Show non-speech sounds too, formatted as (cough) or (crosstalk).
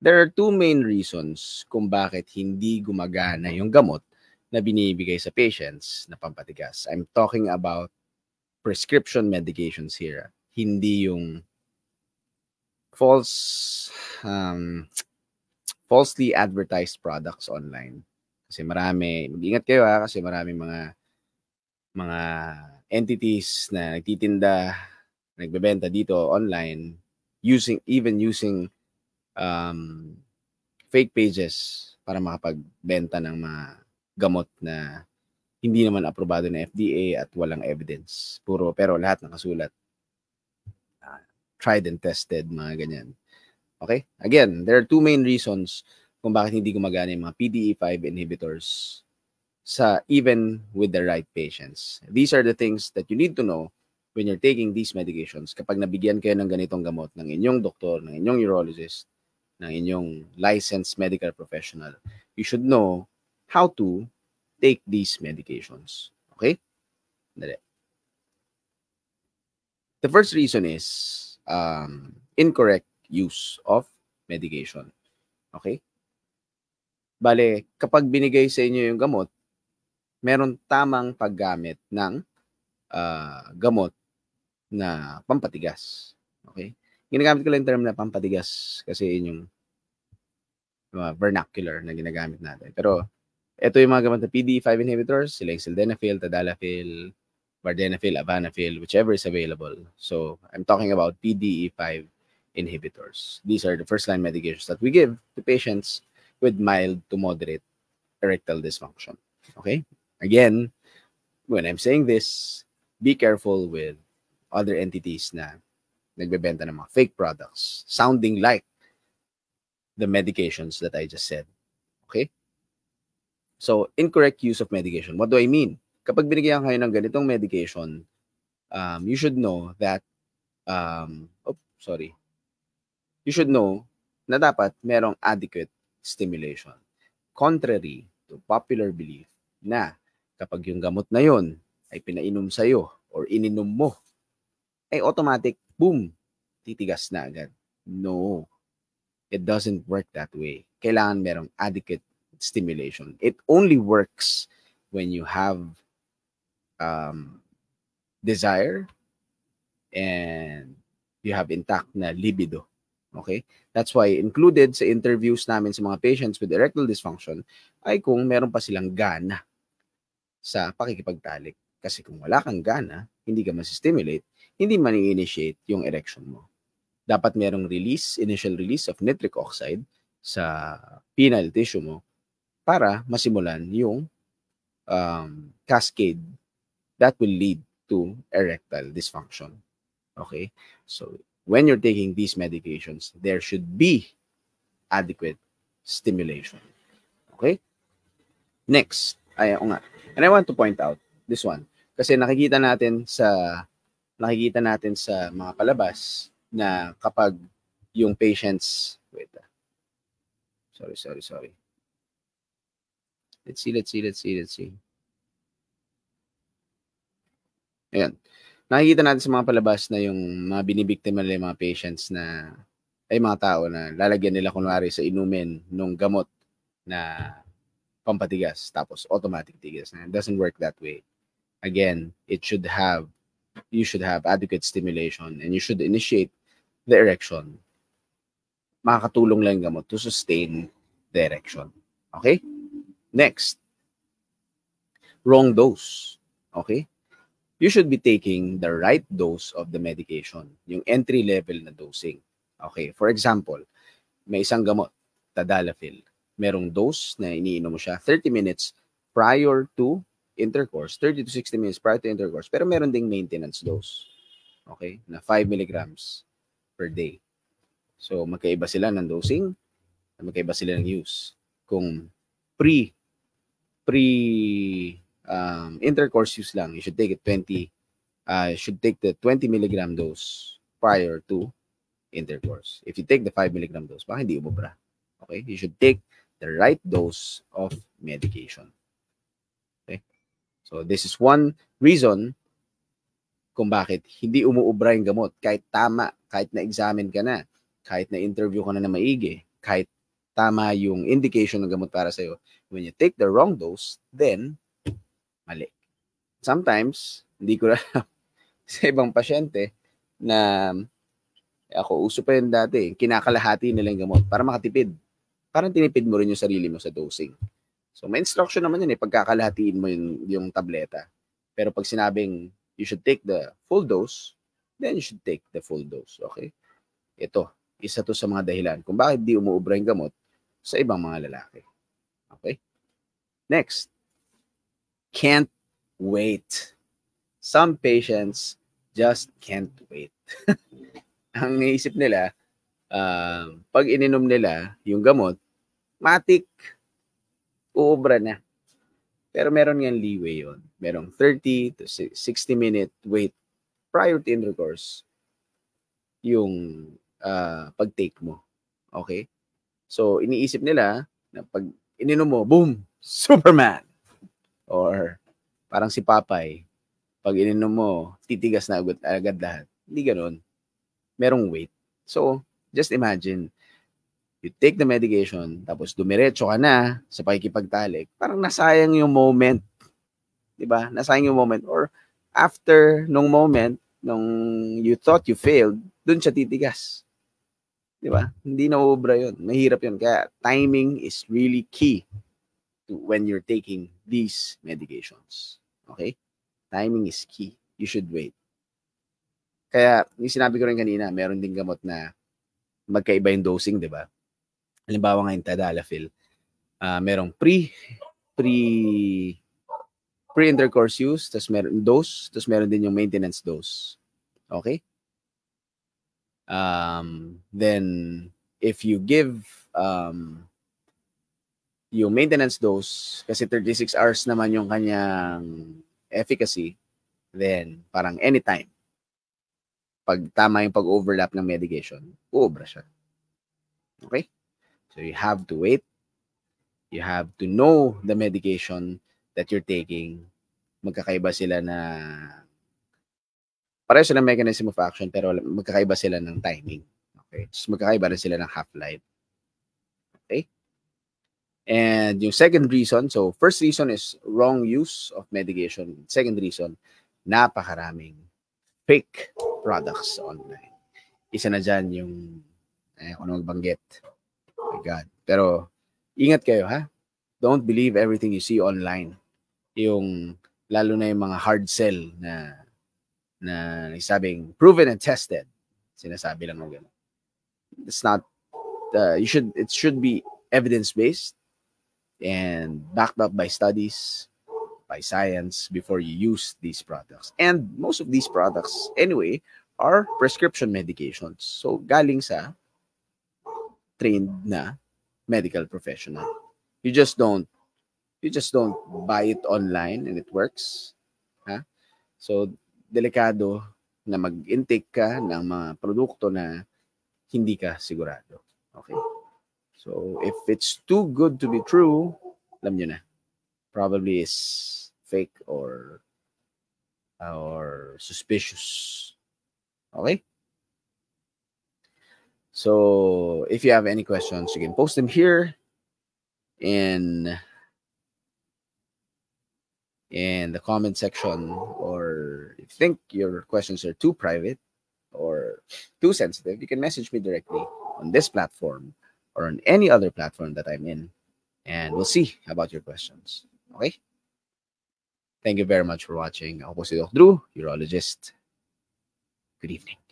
there are two main reasons kung bakit hindi gumagana yung gamot na binibigay sa patients na pampatigas. I'm talking about prescription medications here. Hindi yung false um, falsely advertised products online. Kasi marami, mag-ingat kayo ha, kasi marami mga mga entities na nagtitinda, nagbebenta dito online using even using um, fake pages para makapagbenta ng mga gamot na hindi naman aprobado ng FDA at walang evidence. Puro, pero lahat nakasulat. Uh, tried and tested, mga ganyan. Okay? Again, there are two main reasons kung bakit hindi gumagana yung mga PDE5 inhibitors sa even with the right patients. These are the things that you need to know when you're taking these medications. Kapag nabigyan kayo ng ganitong gamot ng inyong doktor, ng inyong urologist, ng inyong licensed medical professional, you should know how to take these medications. Okay? Dali. The first reason is um, incorrect use of medication. Okay? Bale, kapag binigay sa inyo yung gamot, meron tamang paggamit ng uh, gamot na pampatigas. Okay? ginagamit ko lang yung term na pampatigas kasi yun yung uh, vernacular na ginagamit natin. Pero ito yung mga gamit na PDE5 inhibitors, sila yung sildenafil, tadalafil, vardenafil, avanafil, whichever is available. So I'm talking about PDE5 inhibitors. These are the first-line medications that we give to patients with mild to moderate erectile dysfunction. Okay? Again, when I'm saying this, be careful with other entities na nagbebenta ng mga fake products, sounding like the medications that I just said. Okay? So, incorrect use of medication. What do I mean? Kapag binigyan kayo ng ganitong medication, um, you should know that, um, oh, sorry, you should know na dapat merong adequate stimulation. Contrary to popular belief na kapag yung gamot na yon ay pinainom sa'yo or ininom mo, ay automatic boom, titigas na agad. No. It doesn't work that way. Kailangan merong adequate stimulation. It only works when you have um, desire and you have intact na libido. Okay? That's why included sa interviews namin sa mga patients with erectile dysfunction ay kung meron pa silang gana sa pakikipagtalik. Kasi kung wala kang gana, hindi ka masistimulate, hindi man initiate yung erection mo. Dapat merong release, initial release of nitric oxide sa penile tissue mo para masimulan yung um, cascade that will lead to erectile dysfunction. Okay? So, when you're taking these medications, there should be adequate stimulation. Okay? Next, ay, nga. And I want to point out this one. Kasi nakikita natin sa nakikita natin sa mga palabas na kapag yung patients wait. Ah. Sorry, sorry, sorry. Let's see, let's see, let's see, let's see. Ayan. Nakikita natin sa mga palabas na yung mga binibiktima nila yung mga patients na ay mga tao na lalagyan nila kunwari sa inumin nung gamot na pampatigas tapos automatic tigas na doesn't work that way again, it should have you should have adequate stimulation and you should initiate the erection. Makakatulong lang gamot to sustain the erection. Okay? Next. Wrong dose. Okay? You should be taking the right dose of the medication, yung entry level na dosing. Okay, for example, may isang gamot, Tadalafil. Merong dose na iniinom mo siya 30 minutes prior to intercourse, 30 to 60 minutes prior to intercourse, pero meron ding maintenance dose. Okay? Na 5 milligrams per day. So, magkaiba sila ng dosing, magkaiba sila ng use. Kung pre pre um, intercourse use lang, you should take it 20 uh, should take the 20 milligram dose prior to intercourse. If you take the 5 milligram dose, baka hindi ubobra. Okay? You should take the right dose of medication. So this is one reason kung bakit hindi umuubra yung gamot kahit tama, kahit na-examine ka na, kahit na-interview ka na na maigi, kahit tama yung indication ng gamot para sa'yo. When you take the wrong dose, then mali. Sometimes, hindi ko alam (laughs) sa ibang pasyente na eh, ako, uso pa yun dati, kinakalahati nila nilang gamot para makatipid. Parang tinipid mo rin yung sarili mo sa dosing. So may instruction naman yun eh, pagkakalahatiin mo yung, yung tableta. Pero pag sinabing you should take the full dose, then you should take the full dose. Okay? Ito, isa to sa mga dahilan kung bakit di umuubra yung gamot sa ibang mga lalaki. Okay? Next, can't wait. Some patients just can't wait. (laughs) Ang naisip nila, uh, pag ininom nila yung gamot, matik, uubra na. Pero meron ngang leeway yon. Merong 30 to 60 minute wait prior to intercourse yung uh, pag-take mo. Okay? So, iniisip nila na pag ininom mo, boom, (laughs) Superman! Or parang si Papay, pag ininom mo, titigas na agad, agad lahat. Hindi ganun. Merong wait. So, just imagine, you take the medication, tapos dumiretso ka na sa pakikipagtalik, parang nasayang yung moment. Di ba? Nasayang yung moment. Or after nung moment, nung you thought you failed, dun siya titigas. Di ba? Hindi na obra yun. Mahirap yun. Kaya timing is really key to when you're taking these medications. Okay? Timing is key. You should wait. Kaya, yung sinabi ko rin kanina, meron din gamot na magkaiba yung dosing, di ba? Halimbawa ngayon, tadalafil. Uh, ah, merong pre, pre, pre-intercourse use, tapos meron dose, tapos meron din yung maintenance dose. Okay? Um, then, if you give um, yung maintenance dose, kasi 36 hours naman yung kanyang efficacy, then parang anytime, pag tama yung pag-overlap ng medication, uubra siya. Okay? So you have to wait. You have to know the medication that you're taking. Magkakaiba sila na pareho sila mechanism of action pero magkakaiba sila ng timing. Okay? Tapos magkakaiba rin sila ng half-life. Okay? And yung second reason, so first reason is wrong use of medication. Second reason, napakaraming fake products online. Isa na dyan yung, eh, ano magbanggit, my God. Pero ingat kayo ha. Don't believe everything you see online. Yung lalo na yung mga hard sell na na nagsabing proven and tested. Sinasabi lang ng gano'n. It's not uh, you should it should be evidence based and backed up by studies by science before you use these products. And most of these products anyway are prescription medications. So galing sa trained na medical professional. You just don't you just don't buy it online and it works. Ha? So delikado na mag-intake ka ng mga produkto na hindi ka sigurado. Okay? So if it's too good to be true, alam niyo na. Probably is fake or or suspicious. Okay? So if you have any questions, you can post them here in in the comment section or if you think your questions are too private or too sensitive, you can message me directly on this platform or on any other platform that I'm in and we'll see about your questions. Okay? Thank you very much for watching. Ako am si Doc Drew, urologist. Good evening.